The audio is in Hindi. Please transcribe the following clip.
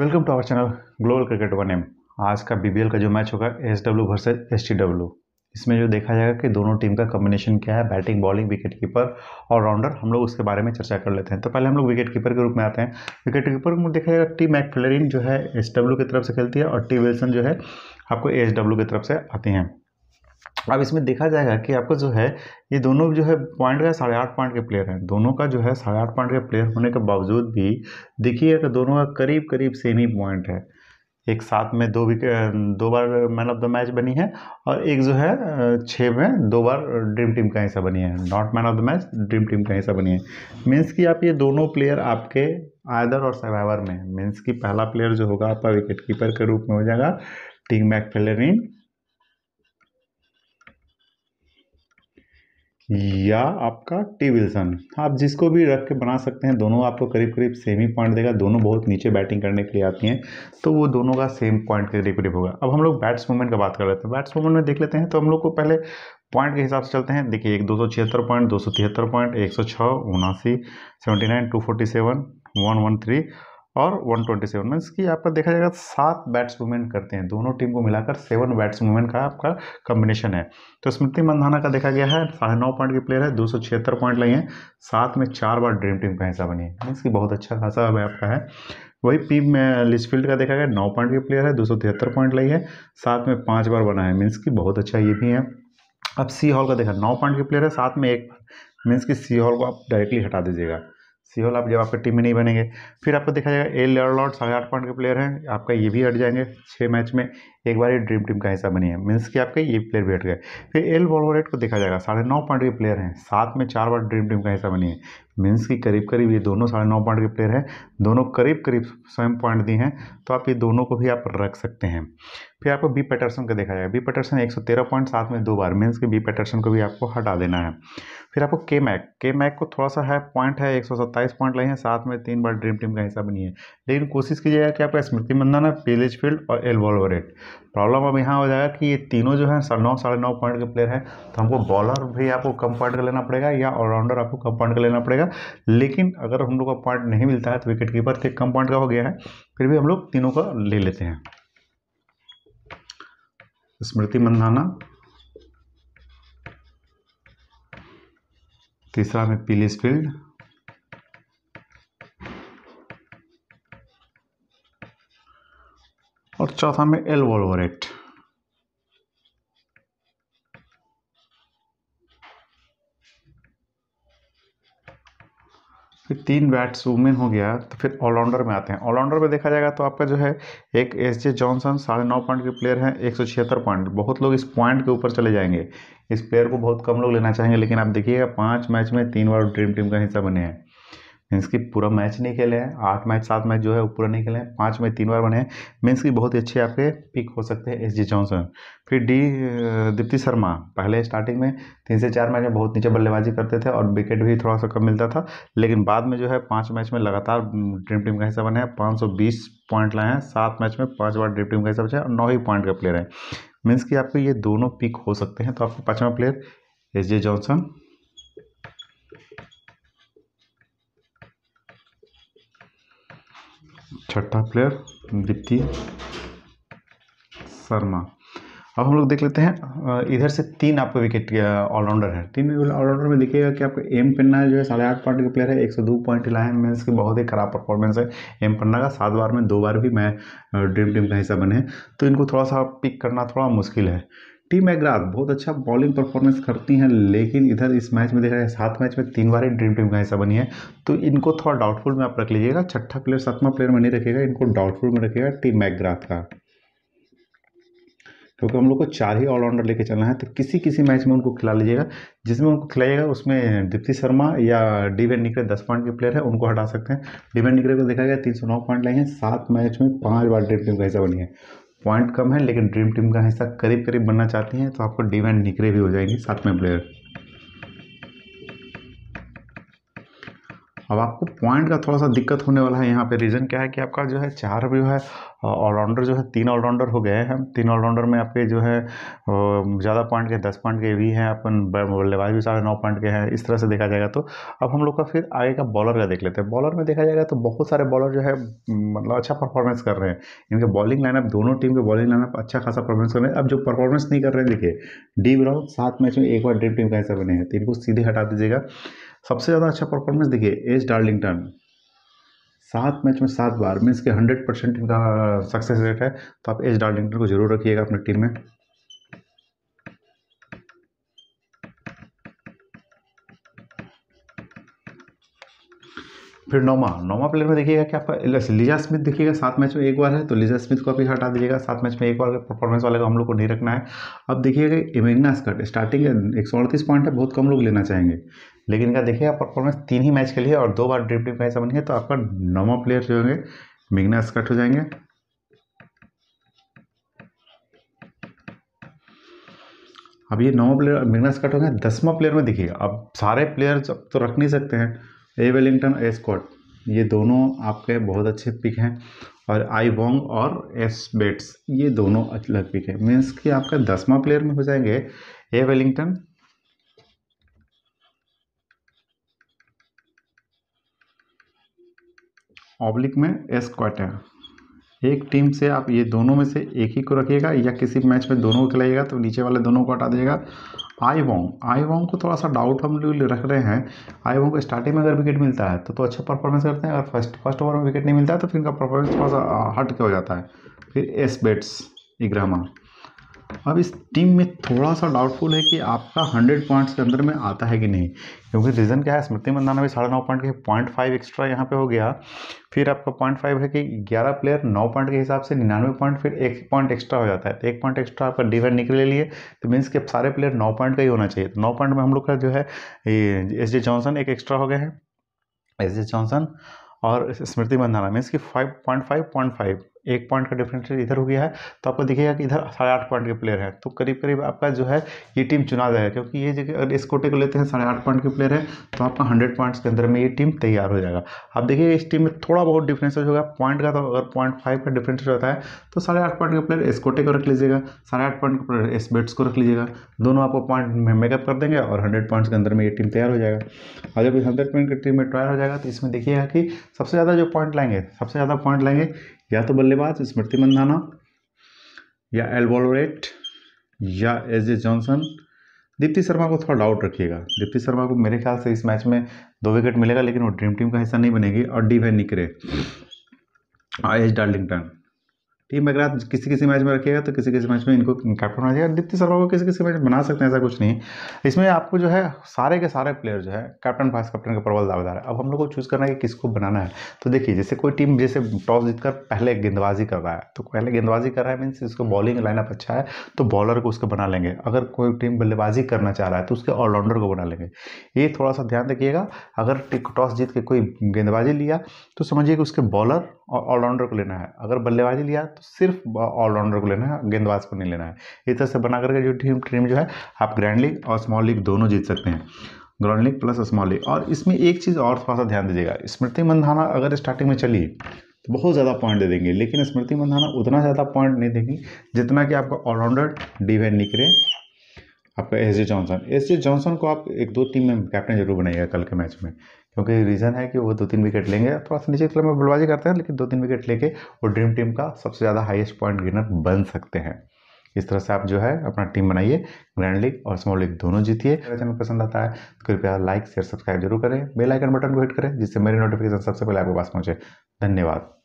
welcome to our channel global cricket one M आज का बी का जो मैच होगा S W versus S T इसमें जो देखा जाएगा कि दोनों टीम का कम्बिनेशन क्या है बैटिंग बॉलिंग विकेट कीपर और राउंडर हम लोग उसके बारे में चर्चा कर लेते हैं तो पहले हम लोग विकेट कीपर के रूप में आते हैं विकेट कीपर में देखा जाएगा टी मैक जो है एस की तरफ से खेलती है और टी विल्सन जो है आपको एस की तरफ से आती हैं अब इसमें देखा जाएगा कि आपको जो है ये दोनों जो है पॉइंट का साढ़े आठ पॉइंट के प्लेयर हैं दोनों का जो है साढ़े आठ पॉइंट के प्लेयर होने के बावजूद भी देखिए कि दोनों का करीब करीब सेम ही पॉइंट है एक साथ में दो विकेट दो बार मैन ऑफ द मैच बनी है और एक जो है छः में दो बार ड्रीम टीम का हिस्सा बनी है not man of the match dream team का हिस्सा बनी है मीन्स कि आप ये दोनों प्लेयर आपके आयदर और सर्वाइवर में मीन्स कि पहला प्लेयर जो होगा आपका विकेट कीपर के रूप में हो जाएगा टीम मैक फेलरिन या आपका टी विल्सन आप जिसको भी रख के बना सकते हैं दोनों आपको करीब करीब सेम ही पॉइंट देगा दोनों बहुत नीचे बैटिंग करने के लिए आती हैं तो वो दोनों का सेम पॉइंट के करीब करीब होगा अब हम लोग बैट्स मूवमेंट का बात कर लेते हैं मूवमेंट में देख लेते हैं तो हम लोग को पहले पॉइंट के हिसाब से चलते हैं देखिए एक दो सौ छिहत्तर पॉइंट दो सौ तिहत्तर पॉइंट एक सौ छः उनासी seventy nine two forty seven one one three और 127 ट्वेंटी मीन्स की आपका देखा जाएगा सात बैट्स मूवमेंट करते हैं दोनों टीम को मिलाकर सेवन बैट्स मूवमेंट का आपका कम्बिनेशन है तो स्मृति मंधाना का देखा गया है साढ़े नौ पॉइंट की प्लेयर है दो सौ छिहत्तर पॉइंट लाई हैं साथ में चार बार ड्रीम टीम का हिस्सा बनी है मीन्स की बहुत अच्छा खासा अब आपका है वही पी में लिस्टफील्ड का देखा गया नौ पॉइंट की प्लेयर है दो सौ तिहत्तर पॉइंट लाई है साथ में पाँच बार बना है मीन्स की बहुत अच्छा ये भी है अब सी हॉल का देखा नौ पॉइंट की प्लेयर है साथ में एक मीन्स की सी हॉल को आप डायरेक्टली हटा दीजिएगा सी होल आप जब आपके टीम में नहीं बनेंगे फिर आपको देखा जाएगा एल लॉर्ड साढ़े आठ पॉइंट के प्लेयर हैं आपका ये भी हट जाएंगे छः मैच में एक बार ये ड्रीम टीम का हिस्सा बनी है मीन्स कि आपके ये प्लेयर बैठ गए फिर एल वॉलवरेट को देखा जाएगा साढ़े नौ पॉइंट के प्लेयर हैं साथ में चार बार ड्रीम टीम का हिस्सा बनी है मीन्स कि करीब करीब ये दोनों साढ़े नौ पॉइंट के प्लेयर हैं दोनों करीब करीब स्वयं पॉइंट दिए हैं तो आप ये दोनों को भी आप रख सकते हैं फिर आपको बी पैटर्सन का देखा जाएगा बी पैटर्सन एक सौ तेरह पॉइंट साथ में दो बार मीन्स कि बी पैटर्सन को भी आपको हटा देना है फिर आपको के मैक के मैक को थोड़ा सा है पॉइंट है एक सौ सत्ताईस पॉइंट लगे हैं साथ में तीन बार ड्रीम टीम का हिस्सा बनी है लेकिन कोशिश कीजिएगा कि आपका स्मृति मंदाना पेलेज फील्ड और एल वॉलवरेट प्रॉब्लम अब यहाँ हो जाएगा कि ये तीनों जो है नौ साढ़े नौ पॉइंट के प्लेयर हैं तो हमको बॉलर भी आपको कम पॉइंट का लेना पड़ेगा या ऑलराउंडर आपको कम पॉइंट का लेना पड़ेगा लेकिन अगर हम लोग का पॉइंट नहीं मिलता है तो विकेट कीपर से कम पॉइंट का हो गया है फिर भी हम लोग तीनों का ले लेते हैं स्मृति मंदाना तीसरा में पीलिस फील्ड चौथा में एल वोल्वरेट फिर तीन बैट्स वूमेन हो गया तो फिर ऑलराउंडर में आते हैं ऑलराउंडर में देखा जाएगा तो आपका जो है एक एस जे जॉनसन साढ़े नौ पॉइंट के प्लेयर हैं एक सौ छिहत्तर पॉइंट बहुत लोग इस पॉइंट के ऊपर चले जाएंगे इस प्लेयर को बहुत कम लोग लेना चाहेंगे लेकिन आप देखिएगा पांच मैच में तीन बार ड्रीम टीम का हिस्सा बने हैं मीन्स की पूरा मैच नहीं खेले हैं आठ मैच सात मैच जो है वो पूरा नहीं खेले हैं पाँच मैच तीन बार बने हैं मीन्स की बहुत ही अच्छे आपके पिक हो सकते हैं एस जी जॉनसन फिर डी दीप्ति शर्मा पहले स्टार्टिंग में तीन से चार मैच में बहुत नीचे बल्लेबाजी करते थे और विकेट भी थोड़ा सा कम मिलता था लेकिन बाद में जो है पाँच मैच में लगातार ड्रीम टीम का हिस्सा बने हैं पाँच सौ बीस पॉइंट लाए हैं सात मैच में पाँच बार ड्रीम टीम का हिस्सा बचे और नौ ही पॉइंट का प्लेयर है मीन्स कि आपके ये दोनों पिक हो सकते हैं तो आपके पाँचवा प्लेयर एस जे जॉनसन छठा प्लेयर दीप्ति शर्मा अब हम लोग देख लेते हैं इधर से तीन आपके विकेट ऑलराउंडर है तीन ऑलराउंडर में देखिएगा कि आपको एम पन्ना जो है साढ़े आठ पॉइंट का प्लेयर है एक सौ दो पॉइंट लाइन में इसकी बहुत ही खराब परफॉर्मेंस है एम पन्ना का सात बार में दो बार भी मैं ड्रीम टीम का हिस्सा बने तो इनको थोड़ा सा पिक करना थोड़ा मुश्किल है टीम एग्राथ बहुत अच्छा बॉलिंग परफॉर्मेंस करती हैं लेकिन इधर इस मैच में देखा जाए सात मैच में तीन बार ही ड्रीम टीम का हिस्सा बनी है तो इनको थोड़ा डाउटफुल में आप रख लीजिएगा छठा प्लेयर सातवां प्लेयर में नहीं रखेगा इनको डाउटफुल में रखेगा टीम मैग्राथ का क्योंकि हम लोग को चार ही ऑलराउंडर लेके चलना है तो किसी किसी मैच में उनको खिला लीजिएगा जिसमें उनको खिलाइएगा उसमें दीप्ति शर्मा या डीवेन निकरे दस पॉइंट के प्लेयर है उनको हटा सकते हैं डीवेन निकरे को देखा गया तीन सौ नौ पॉइंट लाए हैं सात मैच में पांच बार ड्रीम टीम का हिस्सा बनी है पॉइंट कम है लेकिन ड्रीम टीम का हिस्सा करीब करीब बनना चाहती हैं तो आपको डिव निकरे भी हो जाएंगे साथ में प्लेयर अब आपको पॉइंट का थोड़ा सा दिक्कत होने वाला है यहाँ पे रीज़न क्या है कि आपका जो है चार भी है ऑलराउंडर जो है तीन ऑलराउंडर हो गए हैं तीन ऑलराउंडर में आपके जो है ज़्यादा पॉइंट के दस पॉइंट के भी हैं अपन बल्लेबाज भी साढ़े नौ पॉइंट के हैं इस तरह से देखा जाएगा तो अब हम लोग का फिर आगे का बॉलर का देख लेते हैं बॉलर में देखा जाएगा तो बहुत सारे बॉलर जो है मतलब अच्छा परफॉर्मेंस कर रहे हैं इनके बॉलिंग लाइनअप दोनों टीम के बॉलिंग लाइनअप अच्छा खासा परफॉर्मेंस कर रहे हैं अब जो परफॉर्मेंस नहीं कर रहे हैं देखिए डी ब्राउन सात मैच में एक बार ड्रीम टीम का ऐसा बने हैं तो इनको सीधे हटा दीजिएगा सबसे ज़्यादा अच्छा परफॉर्मेंस देखिए एज डार्लिंगटन सात मैच में सात बार मीन्स के हंड्रेड परसेंट इनका सक्सेस रेट है तो आप एज डार्लिंगटन को जरूर रखिएगा अपनी टीम में फिर नौमा नौमा प्लेयर में देखिएगा कि आपका लिजा स्मिथ देखिएगा सात मैच में एक बार है तो लिजा स्मिथ को आप हटा दीजिएगा सात मैच में एक बार परफॉर्मेंस वाले को हम लोग को नहीं रखना है अब देखिएगा इमेगना स्कट स्टार्टिंग एक सौ अड़तीस पॉइंट है बहुत कम लोग लेना चाहेंगे लेकिन इनका देखिएगा परफॉर्मेंस तीन ही मैच के लिए और दो बार ड्रिप ड्रिप मैच बनी है तो आपका नॉर्मल प्लेयर जो होंगे मिगना स्कट हो जाएंगे अब ये नौ प्लेयर मिगना स्कट हो गए दसवा प्लेयर में दिखेगा अब सारे प्लेयर अब तो रख नहीं सकते हैं ए वेलिंगटन ए स्कॉट ये दोनों आपके बहुत अच्छे पिक हैं और आई वोंग और एस बेट्स ये दोनों अलग पिक है मीन्स कि आपका दसवा प्लेयर में हो जाएंगे ए वेलिंगटन ऑब्लिक में स्क्वाट है एक टीम से आप ये दोनों में से एक ही को रखिएगा या किसी मैच में दोनों को खिलाइएगा तो नीचे वाले दोनों को हटा दीजिएगा आई वॉन्ग आई वॉन्ग को थोड़ा सा डाउट हम रख रहे हैं आई वॉन्ग को स्टार्टिंग में अगर विकेट मिलता है तो तो अच्छा परफॉर्मेंस करते हैं अगर फर्स्ट फर्स्ट ओवर में विकेट नहीं मिलता है तो फिर इनका परफॉर्मेंस थोड़ा सा हट के हो जाता है फिर एस बेट्स इग्रामा अब इस टीम में थोड़ा सा डाउटफुल है कि आपका हंड्रेड पॉइंट्स के अंदर में आता है कि नहीं क्योंकि रीज़न क्या है स्मृति मंदाना भी साढ़े नौ पॉइंट के पॉइंट फाइव एक्स्ट्रा यहाँ पे हो गया फिर आपका पॉइंट फाइव है कि ग्यारह प्लेयर नौ पॉइंट के हिसाब से निन्यानवे पॉइंट फिर एक पॉइंट एक्स्ट्रा हो जाता है तो एक पॉइंट एक्स्ट्रा आपका डिवाइड निकले लिए तो मीन्स के सारे प्लेयर नौ पॉइंट का ही होना चाहिए तो नौ पॉइंट में हम लोग का जो है एस जे जॉनसन एक एक्स्ट्रा हो गए हैं एस जे जॉनसन और स्मृति मंदाना मीन्स की five point five point five एक पॉइंट का डिफरेंशियल इधर हो गया है तो आपको दिखेगा कि इधर साढ़े आठ पॉइंट के प्लेयर है तो करीब करीब आपका जो है ये टीम चुना जाएगा क्योंकि ये जगह अगर इस कोटे को लेते हैं साढ़े आठ पॉइंट के प्लेयर है तो आपका हंड्रेड पॉइंट्स के अंदर में ये टीम तैयार हो जाएगा आप देखिए इस टीम में थोड़ा बहुत डिफरेंशियल होगा पॉइंट का तो अगर पॉइंट फाइव का डिफरेंशियल होता है तो साढ़े आठ पॉइंट का प्लेयर इस कोटे को रख लीजिएगा साढ़े आठ पॉइंट के प्लेयर इस बेट्स को रख लीजिएगा दोनों आपको पॉइंट में मेकअप कर देंगे और हंड्रेड पॉइंट्स के अंदर में ये टीम तैयार हो जाएगा और जब इस हंड्रेड पॉइंट की टीम में ट्रायल हो जाएगा तो इसमें देखिएगा कि सबसे ज़्यादा जो पॉइंट लाएंगे सबसे ज़्यादा पॉइंट लाएंगे या तो बल्लेबाज स्मृति मंदाना या एल्बोलोरेट या S J Johnson Deepti Sharma को थोड़ा डाउट रखिएगा दीप्ति शर्मा को मेरे ख्याल से इस मैच में दो विकेट मिलेगा लेकिन वो ड्रीम टीम का हिस्सा नहीं बनेगी और D van Niekerk S Darlington team अगर आप किसी किसी मैच में रखिएगा तो किसी किसी मैच में इनको कैप्टन बना जाएगा आदित्य शर्मा को किसी किसी मैच में बना सकते हैं ऐसा कुछ नहीं इसमें आपको जो है सारे के सारे प्लेयर जो है कैप्टन वाइस कैप्टन का प्रबल दावेदार है अब हम लोग को चूज़ करना है कि किसको बनाना है तो देखिए जैसे कोई टीम जैसे टॉस जीतकर पहले गेंदबाजी कर रहा है तो पहले गेंदबाजी कर रहा है मीन्स इसको बॉलिंग लाइनअप अच्छा है तो बॉलर को उसको बना लेंगे अगर कोई टीम बल्लेबाजी करना चाह रहा है तो उसके ऑलराउंडर को बना लेंगे ये थोड़ा सा ध्यान रखिएगा अगर टॉस जीत के कोई गेंदबाजी लिया तो समझिए कि उसके बॉलर और ऑलराउंडर को लेना है अगर बल्लेबाजी लिया तो सिर्फ ऑलराउंडर को लेना है गेंदबाज को नहीं लेना है इस तरह से बना करके जो टीम टीम जो है आप ग्रैंड लीग और स्मॉल लीग दोनों जीत सकते हैं ground league plus small league और इसमें एक चीज़ और थोड़ा सा ध्यान दीजिएगा स्मृति मंधाना अगर स्टार्टिंग में चली तो बहुत ज़्यादा पॉइंट दे देंगे लेकिन स्मृति मंधाना उतना ज़्यादा पॉइंट नहीं देंगी जितना कि आपका ऑलराउंडर डिवेन निकले आपका S J Johnson S J Johnson को आप एक दो टीम में कैप्टन जरूर बनाइएगा कल के मैच में क्योंकि रीज़न है कि वो दो तीन विकेट लेंगे थोड़ा सा नीचे क्लब में बल्लेबाजी करते हैं लेकिन दो तीन विकेट लेके वो ड्रीम टीम का सबसे ज़्यादा हाईएस्ट पॉइंट गिनर बन सकते हैं इस तरह से आप जो है अपना टीम बनाइए ग्रैंड लीग और स्मॉल लीग दोनों जीतिए अगर चैनल पसंद आता है तो कृपया लाइक शेयर सब्सक्राइब जरूर करें बेल आइकन बटन को हिट करें जिससे मेरे नोटिफिकेशन सबसे पहले आपके पास पहुंचे धन्यवाद